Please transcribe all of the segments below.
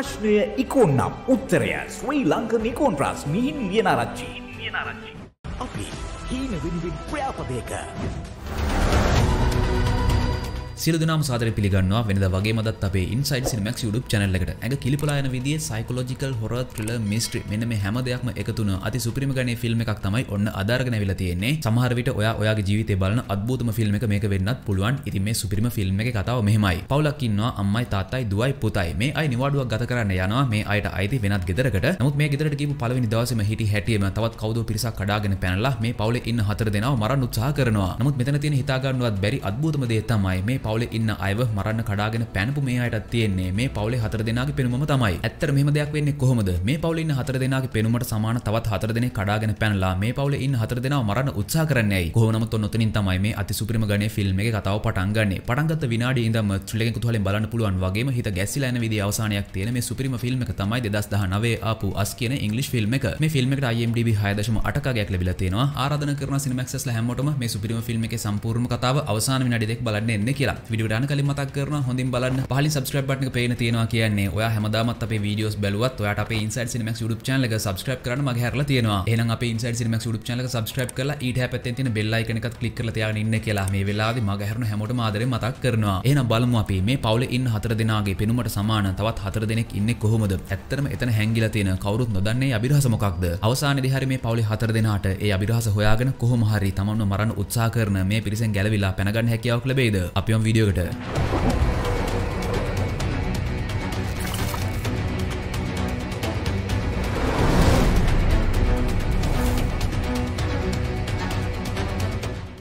ප්‍රශ්නය ඉකොන්නම් උත්තරය ස්වී ලංක නිකෝන් ප්‍රස් මිහින් වියනරච්චි වියනරච්චි අපි හීන විනිවින් ප්‍රාපදයක. සිරදනම් සාදර පිළිගන්නවා වෙනද වගේ මදත් අපේ ඉන්සයිඩ සිනමක් යුඩුප් චැනල්ලකට ඇඟ කිලිපලායන විදිිය සයිකෝජිකල් හොර ්‍රල මිස්ට්‍රි මෙන මේ හැම දෙයක්ම එකතුන අති සුපරිම ගණය ෆිල්ම් එකක් තමයි ඔන්න අදාරගන වෙලා තියෙන්නේ සමහරවිට ඔයා ඔයාගේ ජීවිතය බලන අත්බූතම ෆිල්ම් එක මේක වෙන්නත් පුළුවන් ඉතින් මේ සුපිරිම ෆිල්ම් එක කතාව මෙහෙමයි පවලක්කින්නවා අම්මයි තාත්තයි දුවයි පුතයි මේ අයි නිවාඩුවක් ගත කරන්න යනවා මේ අයට අයිති වෙනත් ගෙදරකට නමුත් මේ ගෙදරට කියපු පලවෙනි දවසම හිටි හැටියම තවත් කවුද පිරිසක් කඩාගෙන පැනලා මේ පවුලේ ඉන්න හතර දෙනාව මරන්න උත්සාහ කරනවා නමුත් මෙතන තියෙන හිතාගන්නවත් බැරි අද්භූතම දේ තමයි මේ පවුල පවුල ඉන්න අයව මරන්න කඩාගෙන පැනපු මේ අයටත් තියෙන්නේ මේ පවුලේ හතර දෙනාගේ පෙනුමම තමයි. ඇත්තට මෙහෙම දෙයක් වෙන්නේ කොහොමද? මේ පවුලේ ඉන්න හතර දෙනාගේ පෙනුමට සමාන තවත් හතර දෙනෙක් කඩාගෙන පැනලා මේ පවුලේ ඉන්න හතර දෙනාව මරන්න උත්සාහ කරන්නේ ඇයි? කොහොම නමුත් ඔන්න ඔතනින් තමයි මේ අතිසුපිරිම ගණයේ ෆිල්ම් එකේ කතාව පටන් ගන්නෙ. පටන් ගත්ත විනාඩිය ඉඳන්ම ත්‍රිලෙකින් කුතුහලෙන් බලන්න පුළුවන් වගේම හිත ගැසිලා යන විදිහේ අවසානයක් තියෙන මේ සුපිරිම ෆිල්ම් එක තමයි 2019 ආපු අස් කියන ඉංග්ලිෂ් ෆිල්ම් එක. මේ ෆිල්ම් එකට IMDb 6.8 කගයක් ලැබිලා තියෙනවා. ආරාධනා කරන සිනමැක්සස්ලා හැමෝටම මේ සුපිරිම ෆිල්ම් එකේ සම්පූර්ණ කතාව අවසාන විනාඩි දෙක බලන්න එන්න කියලා. විඩියෝඩාන කලින් මතක් කරන හොඳින් බලන්න පහලින් subscribe button එක පේන තියෙනවා කියන්නේ ඔයා හැමදාමත් අපේ වීඩියෝස් බැලුවත් ඔයාට අපේ Inside Cinemax YouTube channel එක subscribe කරන්න මගේ හැරලා තියෙනවා. එහෙනම් අපේ Inside Cinemax YouTube channel එක subscribe කරලා ඊට හැපැත්තෙන් තියෙන bell icon එකත් click කරලා තියාගෙන ඉන්න කියලා මේ වෙලාවේ මගේ හැරන හැමෝටම ආදරෙන් මතක් කරනවා. එහෙනම් බලමු අපි මේ පවුලේ ඉන්න හතර දෙනාගේ පෙනුමට සමාන තවත් හතර දෙනෙක් ඉන්නේ කොහොමද? ඇත්තටම එතන හැංගිලා තියෙන කවුරුත් නොදන්නේ අභිරහස මොකක්ද? අවසානයේදී හරි මේ පවුලේ හතර දෙනාට ඒ අභිරහස හොයාගෙන කොහොම හරි තමන්ව මරන්න උත්සාහ කරන මේ පිරිසෙන් ගැලවිලා පැනගන්න හැකියාවක් ලැබෙයිද? අපිම වීඩියෝකට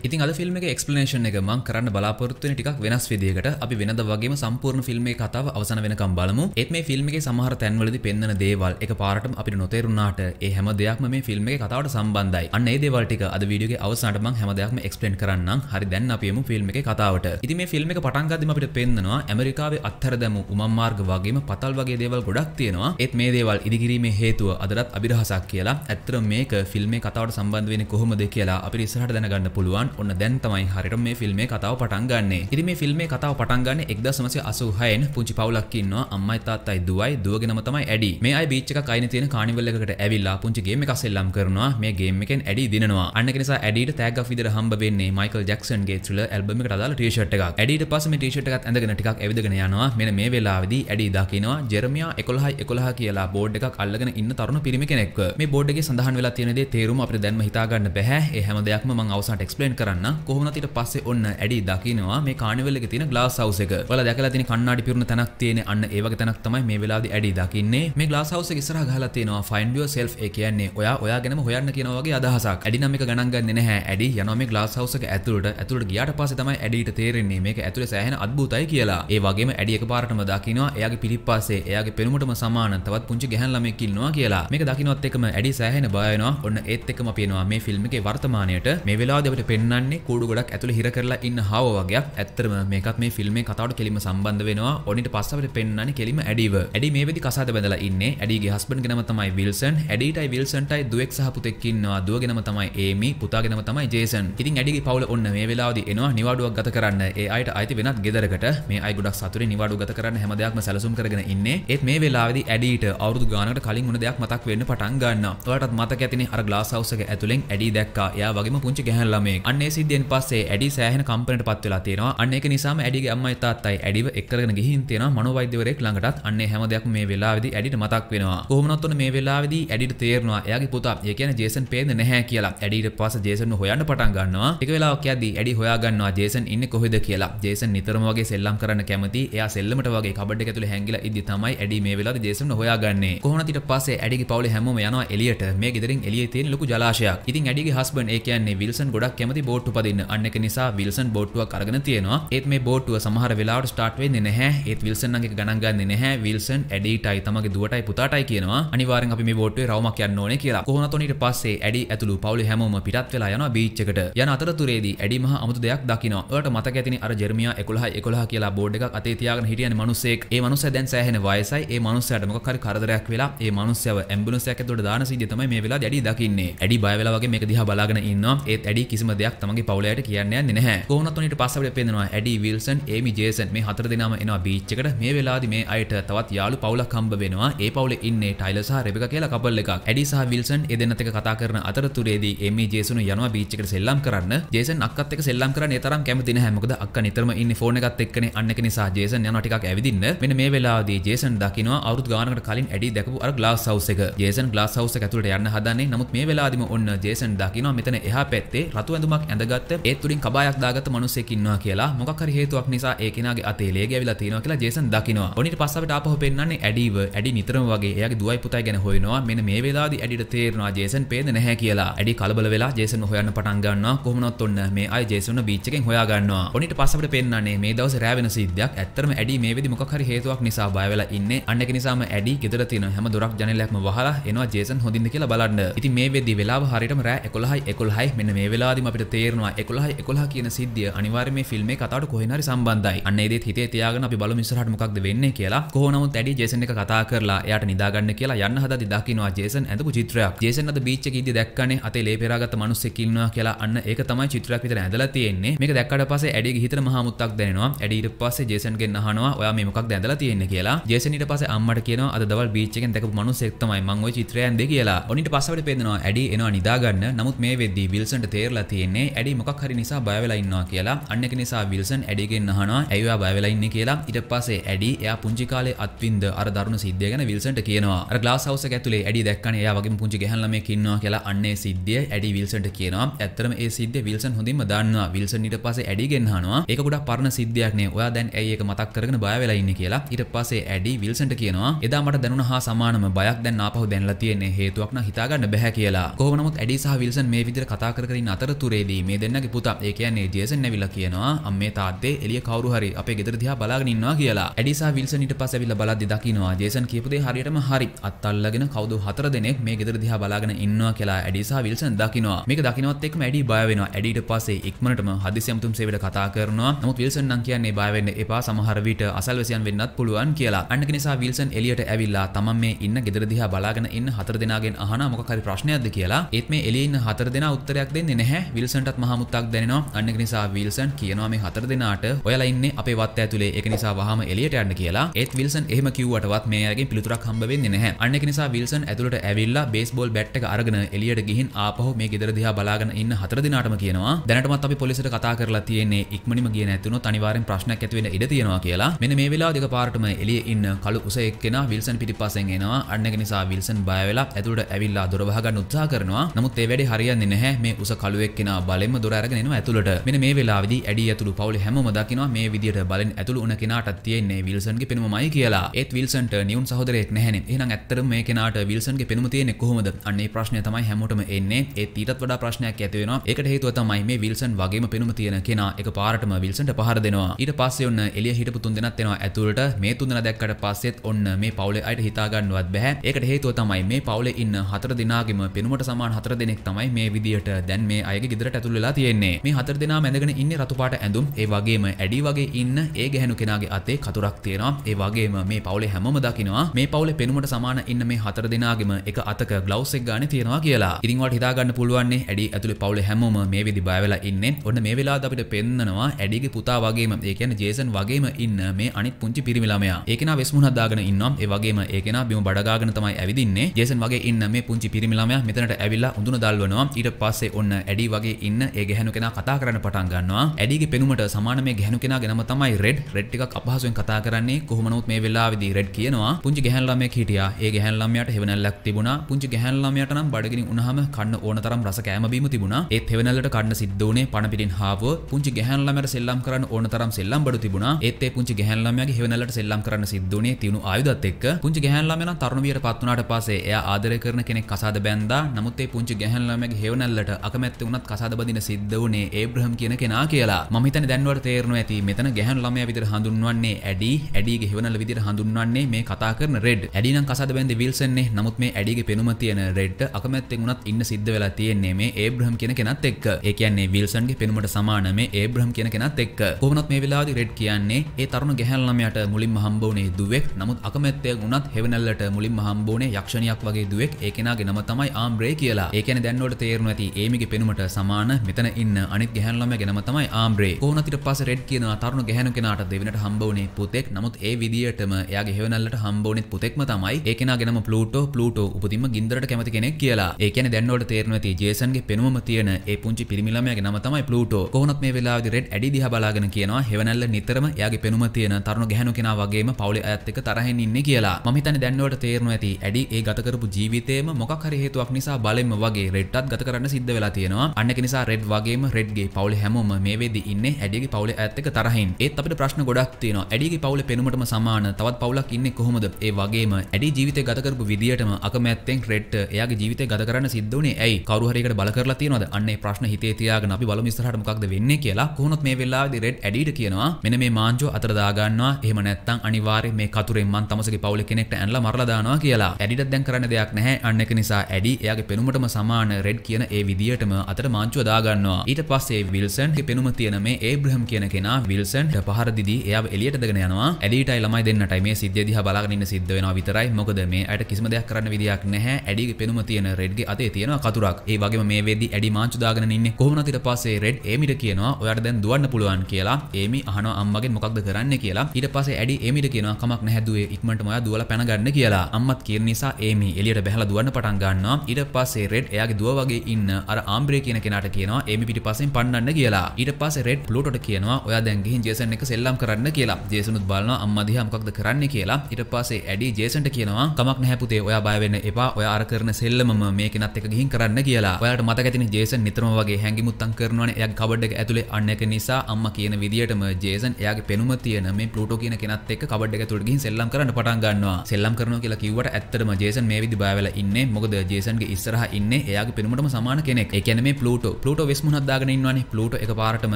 ඉතින් අද ෆිල්ම් එක එක්ස්පලනේෂන් එක මං කරන්න බලාපොරොත්තු වෙන ටිකක් වෙනස් විදියකට අපි වෙනද වගේම සම්පූර්ණ ෆිල්ම් එකේ කතාව අවසන් වෙනකම් බලමු. ඒත් මේ ෆිල්ම් එකේ සමහර තැන්වලදී පෙන්වන දේවල් එකපාරටම අපිට නොතේරුණාට ඒ හැම දෙයක්ම මේ ෆිල්ම් එකේ කතාවට සම්බන්ධයි. අන්න ඒ දේවල් ටික අද වීඩියෝගේ අවසානට මං හැම දෙයක්ම එක්ස්ප්ලেইন කරන්නම්. හරි දැන් අපි යමු ෆිල්ම් එකේ කතාවට. ඉතින් මේ ෆිල්ම් එක පටන් ගද්දිම අපිට පෙන්වනවා ඇමරිකාවේ අත්හැරදැමු උමම් මාර්ග වගේම පතල් වගේ දේවල් ගොඩක් තියෙනවා. ඒත් මේ දේවල් ඉදිකිරීමේ හේතුව අදටත් අභිරහසක් කියලා. ඇත්තට මේක ෆිල්ම් එකේ කතාවට සම්බන්ධ වෙන්නේ කොහොමද කියලා අපිට ඉස්සරහට දැනගන්න පුළුවන්. ඔන්න දැන් තමයි හරිට මේ ෆිල්මේ කතාව පටන් ගන්න ඉරි මේ ෆිල්මේ කතාව පටන් ගන්න එක්දසමසය අසූහයෙන් පුංචි පවුලක්කින්නවා අම්මයි තාත්තයි දුවයි දුවගෙනම තමයි ඇඩි මේ අයි බීච්ච කයින තියෙන කානිවල්ලකට ඇවිල්ලා පුංචි ගේම එකක් සෙල්ලම් කරනවා මේ ගේම් එකෙන් ඇඩි දිනවා අන්න නිසා ඇඩිට තෑග්ගක් විතර හම්බ වෙන්නේ මයිකල් ජැක්සන්ගේ thriller album එකට අදාළ t-shirt එකක් ඇඩිට පස්සේ මේ t-shirt එකත් ඇඳගෙන ටිකක් ඇවිදගෙන යනවා මෙන්න මේ වෙලාවේදී ඇඩි දකිනවා ජෙරමියා 11යි 11 කියලා බෝඩ් එකක් අල්ලගෙන ඉන්න තරුණ පිරිමි කෙනෙක්ව මේ බෝඩ් එකේ සඳහන් වෙලා තියෙන දේ තේරුම අපිට දැන්ම හිතා ගන්න බෑ ඒ හැම දෙයක්ම මම අවසන්ට එක්ස්ප්ලেইন කරා කරන්න කොහොමතිට පස්සේ ඔන්න ඇඩි දකිනවා මේ කානිවල්ලක තියෙන ග්ලාස් හවුස් එක. ඔයාලා දැකලා තියෙන කණ්ණාඩි පිරුණු තැනක් තියෙන අන්න ඒ වගේ තැනක් තමයි මේ වෙලාවේදී ඇඩි දකින්නේ. මේ ග්ලාස් හවුස් එක ඉස්සරහා ගහලා තියෙනවා find yourself ඒ කියන්නේ ඔයා ඔයා ගැනම හොයන්න කියන වගේ අදහසක්. ඇඩි නම් එක ගණන් ගන්නේ නැහැ. ඇඩි යනවා මේ ග්ලාස් හවුස් එක ඇතුළට. ඇතුළට ගියාට පස්සේ තමයි ඇඩිට තේරෙන්නේ මේක ඇතුලේ සෑහෙන අද්භූතයි කියලා. ඒ වගේම ඇඩි එකපාරටම දකිනවා එයාගේ පිළිපස්සේ එයාගේ පෙනුමටම සමාන තවත් පුංචි ගැහැණු ළමෙක් ඉන්නවා කියලා. මේක දකින්නත් එක්කම ඇඩි සෑහෙන බය වෙනවා. ඔන්න ඒත් එක්කම අපි එනවා මේ ෆිල්ම් එකේ වර්තමානයට. මේ වෙලාවේදී අපිට පෙන්වන්න කියන්නේ කූඩු ගොඩක් ඇතුළ හිර කරලා ඉන්න හාව වගේ ඇත්තරම මේකත් මේ ෆිල්මේ කතාවට කෙලිම සම්බන්ධ වෙනවා ඔනිට පස්සට පෙන්න්නන්නේ කෙලිම ඇඩිව ඇඩි මේ වෙදි කසාද බැඳලා ඉන්නේ ඇඩිගේ හස්බන්ඩ් ගෙනම තමයි විල්සන් ඇඩිටයි විල්සන්ටයි දුවෙක් සහ පුතෙක් ඉන්නවා දුව ගෙනම තමයි ඒමි පුතා ගෙනම තමයි ජේසන් ඉතින් ඇඩිගේ පවුල ඔන්න මේ වෙලාවදී එනවා නිවාඩුවක් ගත කරන්න ඒ අයට අයිති වෙනත් ගෙදරකට මේ අය ගොඩක් සතුටින් නිවාඩු ගත කරන්න හැම දෙයක්ම සැලසුම් කරගෙන ඉන්නේ. ඒත් මේ වෙලාවේදී ඇඩීට අවුරුදු ගානකට කලින් වුණ දෙයක් මතක් වෙන්න පටන් ගන්නවා. ඔයාලටත් මතක ඇතිනේ අර ග්ලාස් හවුස් එක ඇතුලෙන් ඇඩී දැක්කා. එයා වගේම පුංචි ගැහැණු ළමයෙක්. අන්න ඒ මේ සිද්ධියෙන් පස්සේ ඇඩි සෑහෙන කම්පනට පත් වෙලා තියෙනවා. අන්න ඒක නිසාම ඇඩිගේ අම්මයි තාත්තයි ඇඩිව එක්කගෙන ගිහින් තියෙනවා මනෝවෛද්‍යවරයෙක් ළඟටත්. අන්න ඒ හැම දෙයක්ම මේ වෙලාවේදී ඇඩිට මතක් වෙනවා. කොහොම නමුත් මේ වෙලාවේදී ඇඩිට තේරෙනවා එයාගේ පුතා, ඒ කියන්නේ ජේසන් පේන්නේ නැහැ කියලා. ඇඩිට පස්සේ ජේසන් හොයන්න පටන් ගන්නවා. එක වෙලාවක් යද්දී ඇඩි හොයාගන්නවා ජේසන් ඉන්නේ කොහෙද කියලා. ජේසන් නිතරම වගේ සෙල්ලම් කරන්න කැමති. එයා සෙල්ලමට වගේ කබඩ් එක ඇතුලේ හැංගිලා ඉදි තමයි ඇඩි මේ වෙලාවේ ජේසන් හොයාගන්නේ. කොහොමද ඊට පස්සේ ඇඩිගේ පවුලේ හැමෝම යනවා එළියට. මේ ගෙදරින් එළියේ තියෙන ලොකු ජලාශයක්. ඉතින් ඇඩිගේ හස්බන්ඩ් ඒ කියන්නේ විල්සන් ගොඩක් කැමති බෝ බෝට්ටු පදින්න අන්න එක නිසා විල්සන් බෝට්ටුව කරගෙන තියෙනවා ඒත් මේ බෝට්ටුව සමහර වෙලාවට ස්ටාර්ට් වෙන්නේ නැහැ ඒත් විල්සන්ගේ ගණන් ගන්න නැහැ විල්සන් ඇඩීටයි තමගේ දුවටයි පුතාටයි කියනවා අනිවාරෙන් අපි මේ බෝට්ටුවේ රවමක් යන්න ඕනේ කියලා. කොහොමත් උනිට පස්සේ ඇඩි ඇතුළු පවුලේ හැමෝම පිටත් වෙලා යනවා බීච් එකට. යන අතරතුරේදී ඇඩි මහ අමුතු දෙයක් දකිනවා. ඔයාලට මතක ඇතිනේ අර ජර්මියා 11 11 කියලා බෝඩ් එකක් අතේ තියාගෙන හිටියන මිනිස්සෙක්. ඒ මිනිස්සයා දැන් සෑහෙන වයසයි. ඒ මිනිස්සයාට මොකක් හරි කරදරයක් වෙලා ඒ මිනිස්සයව ඇම්බියුලන්ස් එකක් ඇතුළට දාන සීඩිය තමයි මේ වෙලාවේ ඇඩි දකින්නේ. ඇඩි බය වෙලා වගේ මේක දිහා බලාගෙන ඉන්නවා. ඒත් ඇඩි කිසිම දෙයක් තමගේ පවලයට කියන්න නෙහ කොහනතුනට පසට පෙනවා ඇඩි විල්සන් ඒමි ජේසන් මේ හතර දෙනම එනවා බීච්චකට මේ වෙලාදි මේ අයට තවත් යාලු පවුල කම්බ වෙනවා ඒ පවුල ඉන්න ටයිලසාහ රෙබ කියලා කබල් එකක් ඇඩිසා විල්සන් එදනතක කතා කරන අතරතුරේදී ඒමි ජේසුන යනවා බීච්චකට සෙල්ලම් කරන්න ජේසන් අක්කත්තක සෙල්ලම් කරන්න තරම් කැමති නැහැ මොකද අක්ක නිතරම ඉන්න ෆෝන් එකත් එක්කනේ අන්න එක නිසා ජේසන් යනවා ටිකක් ඇවිදින්න මෙන්න මේ වෙලාවේදී ජේසන් දකිනවා අවුරුදු ගානකට කලින් ඇඩි දැකපු අර ග්ලාස් හවුස් එක ජේසන් ග්ලාස් හවුස් එක ඇතුළට යන්න හදන්නේ නමුත් මේ වෙලාවේදීම ඔන්න ජේසන් දකිනවා මෙතන එහා පැත්තේ රතු ඇඳුමක් ඇඳගත්ත ඒ තුරින් කබායක් දාගත මනුස්සෙක් ඉන්නවා කියලා මොකක් හරි හේතුවක් නිසා ඒ කෙනාගේ අතේ ලේ ගැවිලා තියෙනවා කියලා ජේසන් දකිනවා. ඔනිට පස්ස අපිට ආපහු පෙන්වන්නේ ඇඩීව ඇඩි නිතරම වගේ එයාගේ දුවයි පුතයි ගැන හොයනවා. මෙන්න මේ වෙලාවේදී ඇඩිට තේරෙනවා ජේසන් පේන්නේ නැහැ කියලා. ඇඩි කලබල වෙලා ජේසන් හොයන්න පටන් ගන්නවා. කොහොමනොත් ඔන්න මේ අය ජේසන්ව බීච් එකෙන් හොයා ගන්නවා. ඔනිට පස්ස අපිට පෙන්වන්නේ මේ දවසේ රෑ වෙන සිද්ධියක්. ඇත්තටම ඇඩි මේ වෙදි මොකක් හරි හේතුවක් නිසා බය වෙලා ඉන්නේ. අන්න ඒක නිසාම ඇඩි ගෙදර තියෙන හැම දොරක් ජනලයක්ම වහලා එනවා ජේසන් හොඳින්ද කියලා බලන්න. ඉතින් මේ වෙද්දි වෙලාව හරියටම රෑ 11යි 11යි මෙන්න මේ වෙලාවදිම අපිට තේරවා එකොල එකොලා කියන සිද්ධිය අනිවාර්ම ෆිල්ම් කතාට කොහනරි සම්බන්ධයි අන්නේදේ හිතේ තියාගෙන අපි බලු මිසරට මොකක්ද වෙන්නේ කියලා කොහොනමුත් ඇඩි ජේසන එක කතා කරලා එයට නිදාගන්න කියලා යන්න හද දකිනවා ජේසන් ඇඳපු චිත්‍රයක් ජේසනද බීච්ච කිදී දැක්කනේ අතේ ලේ පෙරාගත්ත මිනිස්සෙක් ඉන්නවා කියලා අන්න ඒක තමයි චිත්‍රයක් විතර ඇඳලා තියෙන්නේ මේක දැක්කට පස්සේ ඇඩිගේ හිතට මහා මුත්තක් දැනෙනවා ඇඩි ඊට පස්සේ ජේසන්ගෙන් අහනවා ඔයා මේ මොකක්ද ඇඳලා තියෙන්නේ කියලා ජේසන් ඊට පස්සේ අම්මට කියනවා අද දවල් බීච් එකෙන් දැකපු මිනිස්සෙක් තමයි මම ওই චිත්‍රය ඇඳේ කියලා ඔනිට පස්සට පේනවා ඇඩි එනවා නිදාගන්න නමුත් මේ වෙද්දී විල්සන්ට තේරලා තියෙන්නේ මේ ඇඩි මොකක් හරි නිසා බය වෙලා ඉන්නවා කියලා අන්න ඒක නිසා විල්සන් ඇඩිගෙන් අහනවා ඇයි ඔයා බය වෙලා ඉන්නේ කියලා ඊට පස්සේ ඇඩි එයා පුංචි කාලේ අත්විඳ අර දරුණු සිද්ධිය ගැන විල්සන්ට කියනවා අර ග්ලාස් හවුස් එක ඇතුලේ ඇඩි දැක්කනේ එයා වගේම පුංචි ගැහන් ළමයෙක් ඉන්නවා කියලා අන්න ඒ සිද්ධිය ඇඩි විල්සන්ට කියනවා ඇත්තටම ඒ සිද්ධිය විල්සන් හොඳින්ම දන්නවා විල්සන් ඊට පස්සේ ඇඩිගෙන් අහනවා ඒක ගොඩක් පරණ සිද්ධියක් නේ ඔයා දැන් ඇයි ඒක මතක් කරගෙන බය වෙලා ඉන්නේ කියලා ඊට පස්සේ ඇඩි විල්සන්ට කියනවා එදා මට දැනුණ හා සමානම බයක් දැන් ආපහු දැනලා තියෙන්නේ හේතුවක් නම් හිතාගන්න බෑ කියලා. කොහොම නමුත් ඇඩි සහ විල්සන් මේ විදිහට කතා කර කර ඉන්න අතරතුරේදී මේ දෙන්නගේ පුතා ඒ කියන්නේ ජේසන් ඇවිල්ලා කියනවා අම්මේ තාත්තේ එළිය කවුරු හරි අපේ ගෙදර දිහා බලාගෙන ඉන්නවා කියලා. ඇඩිසා විල්සන් ඊට පස්සේ ඇවිල්ලා බලද්දි දකිනවා ජේසන් කියපු දේ හරියටම හරි. අත්අල්ලගෙන කවුද හතර දෙනෙක් මේ ගෙදර දිහා බලාගෙන ඉන්නවා කියලා ඇඩිසා විල්සන් දකිනවා. මේක දකිනවත් එක්කම ඇඩි බය වෙනවා. ඇඩිට පස්සේ ඉක්මනටම හදිසි අමුතුම් සේවයට කතා කරනවා. නමුත් විල්සන් නම් කියන්නේ බය වෙන්න එපා සමහර විට අසල්වැසියන් වෙන්නත් පුළුවන් කියලා. අන්නක නිසා විල්සන් එළියට ඇවිල්ලා තමන් මේ ඉන්න ගෙදර දිහා බලාගෙන ඉන්න හතර දෙනාගෙන් අහනවා මොකක් හරි ප්‍රශ්නයක්ද කියලා. ඒත් මේ එළියේ ඉන්න හතර දෙනා උත්තරයක් දෙන්නේ නැහැ. විල්සන්ට මටත් මහමුත්තක් දැනවා අන්න නිසා විල්සන් කියනවා මේ හතර දෙනාට ඔයලා ඉන්න අපේවත් ඇතුලේ එක නිසා වහම එලියට යන්න කියලා ඒත් විල්සන් එහෙම කිව්වටවත් මේ අයගෙන් පිළිතුරක් හම්බ වෙන්නේ නැහැ අන්න ඒක නිසා විල්සන් ඇතුලට ඇවිල්ලා බේස්බෝල් බැට් එක අරගෙන එලියට ගිහින් ආපහු මේ ගෙදර දිහා බලාගෙන ඉන්න හතර දෙනාටම කියනවා දැනටමත් අපි පොලිසියට කතා කරලා තියෙන්නේ ඉක්මනින්ම ගියේ නැතුනොත් අනිවාර්යෙන් ප්‍රශ්නයක් ඇති වෙන්න ඉඩ තියෙනවා කියලා මෙන්න මේ වෙලාව දෙක පාරටම එළියේ ඉන්න කළු උස එක්කෙනා විල්සන් පිටිපස්සෙන් එනවා අන්න ඒක නිසා විල්සන් බය වෙලා ඇතුලට ඇවිල්ලා දොර වහගන්න උත්සාහ කරනවා නමුත් ඒ වැඩේ හරියන්නේ නැහැ මේ උස කළුවෙක් කෙනා බල කාලෙම දොරගෙන ඇතුළට මෙ මේ වෙලාද ඇඩි ඇතුළු පවල හැම දකිනවා මේ විදිට බලෙන් ඇතුළ උන කෙනට තියෙන්නේ විල්සන්ගේ පෙනුමයි කියලා ඒත් විල්සන්ට නිියුන් සහදරෙක් නැහැන එහන ඇත්තර මේ කෙනට විල්සන්ගේ පෙනුම තියෙන කොහොමද අන්නේ ප්‍රශ්නය තමයි හැමෝටම එන්නේ ඒ තීටත් වඩා ප්‍රශ්නයක් ඇතිවෙන එකට හේතුව තමයි මේ විල්සන් වගේම පෙනුම තියෙන කෙනා එක පාරටම විල්සන්ට පහර දෙනවා ඊට පස්සේ ඔන්න එළිය හිටපු තුන් දෙනාත් එනවා ඇතුළට මේ තුන් දෙනා දැක්කට පස්සෙත් ඔන්න මේ පවුලේ අයට හිතා ගන්නවත් බෑ ඒකට හේතුව තමයි මේ පවුලේ ඉන්න හතර දෙනාගෙම පෙනුමට සමාන හතර දෙනෙක් තමයි මේ විදියට දැන් මේ අයගේ ගෙදරට ඇතුළට ඇතුල් වෙලා තියෙන්නේ. මේ හතර දෙනා මැදගෙන ඉන්නේ රතුපාට ඇඳුම්. ඒ වගේම ඇඩි වගේ ඉන්න ඒ ගැහණු කෙනාගේ අතේ කතුරක් තියෙනවා. ඒ වගේම මේ පවුලේ හැමෝම දකිනවා මේ පවුලේ පෙනුමට සමාන ඉන්න මේ හතර දෙනාගෙම එක අතක ග්ලව්ස් එක ගානේ තියෙනවා කියලා. ඉතින් වට හිතා ගන්න පුළුවන් නේ ඇඩි ඇතුලේ පවුලේ හැමෝම මේ විදි බය වෙලා ඉන්නේ. ඔන්න මේ වෙලාවද අපිට පෙන්නනවා ඇඩිගේ පුතා වගේම ඒ කියන්නේ ජේසන් වගේම ඉන්න මේ අනිත් පුංචි පිරිමි ළමයා. ඒකෙනා වෙස්මුණක් දාගෙන ඉන්නවා. ඒ වගේම ඒකෙනා බිම බඩගාගෙන තමයි ඇවිදින්නේ. ජේසන් වගේ ඉන්න මේ පුංචි පිරිමි ළමයා මෙතනට ඇවිල්ලා උඳුන දල්වනවා. ඊට පස්සේ ඔන්න ඇඩි වගේ ඉන්න ඒ ගැහනු කෙන කතා කරන්න පටන් ගන්නවා ඇඩිගේ පෙනුමට සමාන මේ ගැහනු කෙන ගෙනම තමයි රෙඩ් රෙඩ් ටිකක් අපහසුවෙන් කතා කරන්නේ කොහොමනොත් මේ වෙලාවේදී රෙඩ් කියනවා පුංචි ගැහැණු ළමෙක් හිටියා ඒ ගැහැණු ළමයාට හෙවණැල්ලක් තිබුණා පුංචි ගැහැණු ළමයාට නම් බඩගිනි වුණාම කන්න ඕන තරම් රස කෑම බීම තිබුණා ඒත් හෙවණැල්ලට කන්න සිද්ධ වුණේ පණ පිටින් හාවුව පුංචි ගැහැණු ළමයාට සෙල්ලම් කරන්න ඕන තරම් සෙල්ලම් බඩු තිබුණා ඒත් ඒ පුංචි ගැහැණු ළමයාගේ හෙවණැල්ලට සෙල්ලම් කරන්න සිද්ධ වුණේ තියුණු ආයුධත් එක්ක පුංචි ගැහැණු ළමයා නම් තරුණ වියට පත් වුණාට පස්සේ එයා ආදරය කරන කෙනෙක් කසාද බැන්දා නමුත් ඒ පුංචි ගැහැණු ළමයාගේ හෙවණැල්ලට අකමැත්ත වුණත් කසාද බඳින සිද්ධ වනේ ඒබ්‍රහම් කියන කෙනා කියලා මහිතන දැන්වට තේරනු ඇති මෙතන ගැහන් ළමය විදිර හඳුන්වන්නේ ඇඩි ඇඩිගේ හෙවනල විදිර හඳුන්වන්නේ මේ කතා කරන රෙඩ් ඇඩිනම් කසද බැඳ විල්සන්නේ නමුත් මේ ඇඩිගේ පෙනුම තියෙන රෙඩ් අකමැත්තෙන් උනත් ඉන්න සිද්ධ වෙලා තියෙන්නේ මේ ඒබ්‍රහම් කියන කෙනත් එක්ක ඒ කියන්නේ විල්සන්ගේ පෙනුමට සමාන මේ ඒබ්‍රහම් කියන කෙනත් එක්ක කොහොමනත් මේ වෙලාවේදී රෙඩ් කියන්නේ ඒ තරුණ ගැහන් ළමයාට මුලින්ම හම්බ වුනේ දුවෙක් නමුත් අකමැත්තෙන් උනත් හෙවනල්ලට මුලින්ම හම්බ වුනේ යක්ෂණියක් වගේ දුවෙක් ඒ කෙනාගේ නම තමයි ආම්බ්‍රේ කියලා. ඒ කියන්නේ දැන්වට තේරෙනවා ඇති ඒමිගේ පෙනුමට සමාන බලන්න මෙතන ඉන්න අනිත් ගැහැනුළම ගැනම තමයි ආම්බ්‍රේ කොහොනතිට පස්ස රෙඩ් කියනවා තරුණ ගැහැණු කෙනාට දෙවිනට හම්බවුනේ පුතෙක් නමුත් ඒ විදියටම එයාගේ හෙවනල්ලට හම්බවුනෙත් පුතෙක්ම තමයි ඒ කෙනා ගැනම ප්ලූටෝ ප්ලූටෝ උපතින්ම ගින්දරට කැමති කෙනෙක් කියලා ඒ කියන්නේ දැන් ඔයාලට තේරෙනවා තී ජේසන්ගේ පෙනුමම තියෙන ඒ පුංචි පිරිමි ළමයාගේ නම තමයි ප්ලූටෝ කොහොනත් මේ වෙලාවේදී රෙඩ් ඇඩි දිහා බලාගෙන කියනවා හෙවනල්ල නිතරම එයාගේ පෙනුම තියෙන තරුණ ගැහැණු කෙනා වගේම පවුලේ අයත් එක්ක තරහින් ඉන්නේ කියලා මම හිතන්නේ දැන් ඔයාලට තේරෙනවා ඇති ඇඩි ඒ ගතකරපු ජීවිතේම මොකක් හරි හේතුවක් නිසා බලෙන්ම වගේ රෙඩ්ටත් ගත කරන්න සිද්ධ වෙලා තියෙනවා අන්න ඒක නිසා නිසා රෙඩ් වගේම රෙඩ්ගේ පවුල හැමෝම මේ වෙදි ඉන්නේ ඇඩියගේ පවුල ඇත්තක තරහින් ඒත් අපිට ප්‍රශ්න ගොඩක් තියෙනවා ඇඩියගේ පවුල පෙනුමටම සමාන තවත් පවුලක් ඉන්නේ කොහොමද ඒ වගේම ඇඩි ජීවිතය ගත කරපු විදියටම අකමැත්තෙන් රෙඩ්ට එයාගේ ජීවිතය ගත කරන්න සිද්ධ වුණේ ඇයි කවුරු හරි එකට බල කරලා තියෙනවද අන්න ඒ ප්‍රශ්න හිතේ තියාගෙන අපි බලමු ඉස්සරහට මොකක්ද වෙන්නේ කියලා කොහොනොත් මේ වෙලාවේදී රෙඩ් ඇඩියට කියනවා මෙන්න මේ මාන්ජෝ අතට දාගන්නවා එහෙම නැත්නම් අනිවාර්යෙන් මේ කතුරෙන් මං තමසගේ පවුල කෙනෙක්ට ඇන්ලා මරලා දානවා කියලා ඇඩිට දැන් කරන්න දෙයක් නැහැ අන්න එක නිසා ඇඩි එයාගේ පෙනුමටම සමාන රෙඩ් කියන ඒ විදියටම අතට මාංචුව යොදාගන්නවා ඊට පස්සේ විල්සන්ගේ පෙනුම තියෙන මේ ඒබ්‍රහම් කියන කෙනා විල්සන්ට පහරදිදී එයා එලියට දගෙන යනවා ඇඩිටයි ළමයි දෙන්නට මේ සිද්ධිය දිහා බලාගෙන ඉන්න සිද්ධ වෙනවා විතරයි මොකද මේ ඇයට කිසිම දෙයක් කරන්න විදියක් නැහැ ඇඩිගේ පෙනුම තියෙන රෙඩ්ගේ අතේ තියෙනවා කතුරක් ඒ වගේම මේ වෙද්දි ඇඩි මාංචු දාගෙන ඉන්නේ කොහොමද ඊට පස්සේ රෙඩ් ඒමිට කියනවා ඔයාට දැන් දුවන්න පුළුවන් කියලා ඒමි අහනවා අම්මගෙන් මොකක්ද කරන්න කියලා ඊට පස්සේ ඇඩි ඒමිට කියනවා කමක් නැහැ දුවේ ඉක්මනට ඔයා දුවලා පැන ගන්න කියලා අම්මත් කියන නිසා ඒමි එළියට බහැලා දුවන්න පටන් ගන්නවා ඊට පස්සේ රෙඩ් එයාගේ දුව වගේ ඉන්න අර ආම්බ්‍රේ කියන කෙනාට කියනවා එමි පිටි පසෙන් පන්නන්න කියලා ඊට පස්සේ රෙඩ් ප්ලූටෝට කියනවා ඔයා දැන් ගිහින් ජේසන් එක සෙල්ලම් කරන්න කියලා ජේසනුත් බලනවා අම්මා දිහා මොකක්ද කරන්නේ කියලා ඊට පස්සේ ඇඩි ජේසන්ට කියනවා කමක් නැහැ පුතේ ඔයා බය වෙන්න එපා ඔයා අර කරන සෙල්ලමම මේ කෙනත් එක ගිහින් කරන්න කියලා ඔයාට මතක ඇතිනේ ජේසන් නිතරම වගේ හැංගිමුත්තම් කරනවනේ එයා කබඩ් එක ඇතුලේ අන්න ඒක නිසා අම්මා කියන විදියටම ජේසන් එයාගේ පෙනුම තියෙන මේ ප්ලූටෝ කියන කෙනත් එක්ක කබඩ් එක ඇතුලට ගිහින් සෙල්ලම් කරන්න පටන් ගන්නවා සෙල්ලම් කරනවා කියලා කිව්වට ඇත්තටම ජේසන් මේ විදි බය වෙලා ඉන්නේ මොකද ජේසන්ගේ ඉස්සරහා ඉන්නේ එයාගේ පෙනුමටම සමාන කෙනෙක් ඒ කියන්නේ මේ ප්ලූටෝ ලට වෙස්මුණ දාගෙනන්නවන ලට එක පාරටම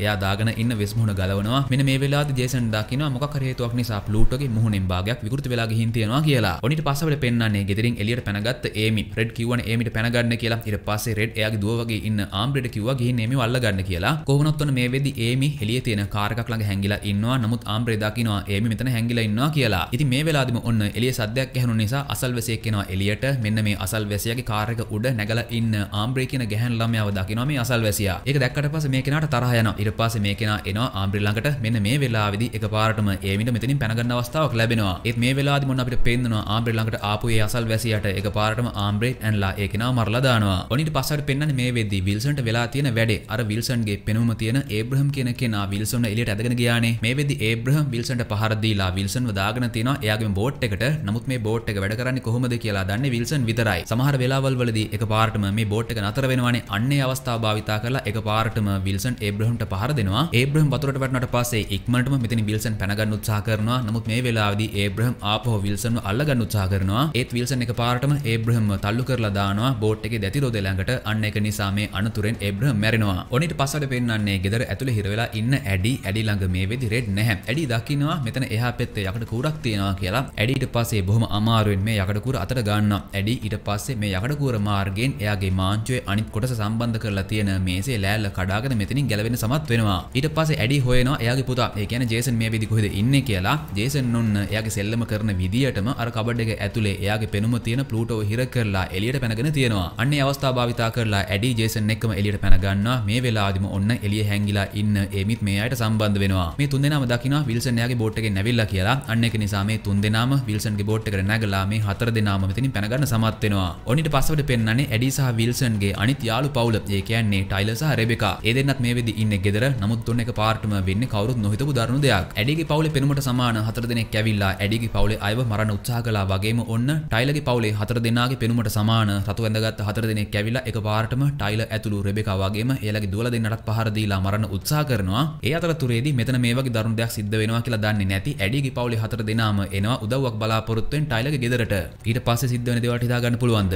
එයා දාගෙන ඉන්න වෙස්මුණ ගලවනවා මෙ මේ වෙලා ජේසන් දකින මොකරේතුවක් නිසා ලටගේ මුහුණෙන් භාගයක් විකෘති වෙලා හිතයවා කියලා ඔනිට පසවට පෙන්න්නේ ගෙදරින් එලියට පැනගත් ඒමි රෙඩ් කිවන ඒමට පැනගන්න කියලා ඉර පසේ රෙඩ් එයාගේ දුවගේ ඉන්න ආම්බ්‍රෙඩ කිවගේ නෙම වල්ලගන්න කියලා කොහනොත්වන මේ වෙදි ඒමි හෙලිය තියෙන කාරකක් ළඟ හැංගිලා ඉන්නවා නමුත් ආම්බ්‍රේදාකිනවා ඒමි මෙතන හැංගිලා ඉන්නවා කියලා ඉති මේ වෙලාදම ඔන්න එලිය සද්‍යයක් ඇහනු නිසා අසල් වැසයක් කෙනවා එලියට මෙන්න මේ අසල් වැසයගේ කාරක උඩ නැගල ඉන්න ආම්බ්‍රේ කියන ගැහැන් ළමයාව දකිනවා මේ අසල් වැසියා එක දක්කට පස මේ කෙනට තරහයන ඉට පස මේ කෙන එන ආම්්‍රිල්ලඟට මෙන්න මේ වෙලාවිදි එක පාටම ඒමිට මෙතින් පැනගන්න අවස්ථාවක් ලැබෙනවා ඒත් මේ වෙලාදි මොන්න අපිට පෙන්න්නවා ආම්්‍රිල්ලඟට ආපු අසල් වැසියට එක පාටම ආම්බ්‍රේ ඇන්ලා ඒකෙන මරලදානවා ඔනිට පසට පෙන්න්න මේ වෙද විල්සට වෙලා තියෙන වැඩේ අර විල්සන්ගේ පෙනුම තියෙන ඒබ්‍රහම් කියන කෙනා විල්සොන්න එලියට ඇදගෙන ගයානේ මේ වෙදි ඒබ්‍රහම් විල්සට පහරදීලා විල්සන් වදාගෙන තියෙන එයාගේ බෝට් එකට නමුත් මේ බෝට් එක වැඩ කරන්නේ කොහොමද කියලා දන්නේ විල්සන් විතරයි සමහර වෙලාවල් වලදී එක පාටම මේ බෝට් එක නතර වෙනවානේ අන්නේ අවස්ථාව භාවිතා කරලා එක පාරටම විල්සන් ඒබ්‍රහම්ට පහර දෙනවා ඒබ්‍රහම් වතුරට වැටුණට පස්සේ ඉක්මනටම මෙතන විල්සන් පැනගන්න උත්සාහ කරනවා නමුත් මේ වෙලාවේදී ඒබ්‍රහම් ආපහු විල්සන්ව අල්ලගන්න උත්සාහ කරනවා ඒත් විල්සන් එක පාරටම ඒබ්‍රහම්ව තල්ලු කරලා දානවා බෝට් එකේ දැති රෝදේ ළඟට අන්න ඒක නිසා මේ අනතුරෙන් ඒබ්‍රහම් මැරෙනවා ඔනිට පස්සට පෙන්වන්නේ ගෙදර ඇතුලේ හිර වෙලා ඉන්න ඇඩි ඇඩි ළඟ මේ වෙදි රෙඩ් නැහැ ඇඩි දකින්නවා මෙතන එහා පැත්තේ යකඩ කූරක් තියෙනවා කියලා ඇඩි ඊට පස්සේ බොහොම අමාරුවෙන් මේ යකඩ කූර අතට ගන්නවා ඇඩි ඊට පස්සේ මේ යකඩ කූර මාර්ගයෙන් එයාගේ මාංචුවේ අනිත් කොටස සම්බන්ධ කරලා තියෙනවා තියෙන මේසේ ලෑල්ල කඩාගෙන මෙතනින් ගැලවෙන සමත් වෙනවා ඊට පස්සේ ඇඩි හොයනවා එයාගේ පුතා ඒ කියන්නේ ජේසන් මේ විදි කොහෙද ඉන්නේ කියලා ජේසන් ඔන්න එයාගේ සෙල්ලම කරන විදියටම අර කබඩ් එක ඇතුලේ එයාගේ පෙනුම තියෙන ප්ලූටෝ හිර කරලා එළියට පැනගෙන තියෙනවා අන්නේ අවස්ථාව භාවිතා කරලා ඇඩි ජේසන් එක්කම එළියට පැනගන්නවා මේ වෙලාවදිම ඔන්න එළිය හැංගිලා ඉන්න ඒමිත් මේ අයට සම්බන්ධ වෙනවා මේ තුන්දෙනාම දකිනවා විල්සන් එයාගේ බෝට් එකෙන් නැවිල්ලා කියලා අන්න ඒක නිසා මේ තුන්දෙනාම විල්සන්ගේ බෝට් එකට නැගලා මේ හතර දෙනාම මෙතනින් පැනගන්න සමත් වෙනවා. ඔනිට පස්සවට පෙන්වන්නේ ඇඩි සහ විල්සන්ගේ අනිත් යාළු පවුල. ඒ කියන්නේ කියන්නේ ටයිලස රෙබෙකා ඒ දෙන්නත් මේ වෙදි ඉන්න ගෙදර නමුත් දුන්න එක පාර්ටම වෙන්න කවරුත් නොහිතපු දරුණු දෙයක් ඇඩිගේ පවුලේ පෙනුමට සමාන හතර දෙනෙක් ඇවිල්ලා ඇඩිගේ පවුලේ අයව මරන්න උත්සාහ කළා වගේම ඔන්න ටයිලගේ පවුලේ හතර දෙනාගේ පෙනුමට සමාන රතු ඇඳගත් හතර දෙනෙක් ඇවිල්ලා එක පාර්ටම ටයිල ඇතුළු රෙබෙකා වගේම එයාලගේ දුවලා දෙන්නටත් පහර දීලා මරන්න උත්සාහ කරනවා ඒ අතරතුරේදී මෙතන මේ වගේ දරුණු දෙයක් සිද්ධ වෙනවා කියලා දන්නේ නැති ඇඩිගේ පවුලේ හතර දෙනාම එනවා උදව්වක් බලාපොරොත්තුෙන් ටයිලගේ ගෙදරට ඊට පස්සේ සිද්ධ වෙන දේවල් හිතා ගන්න පුළුවන්ද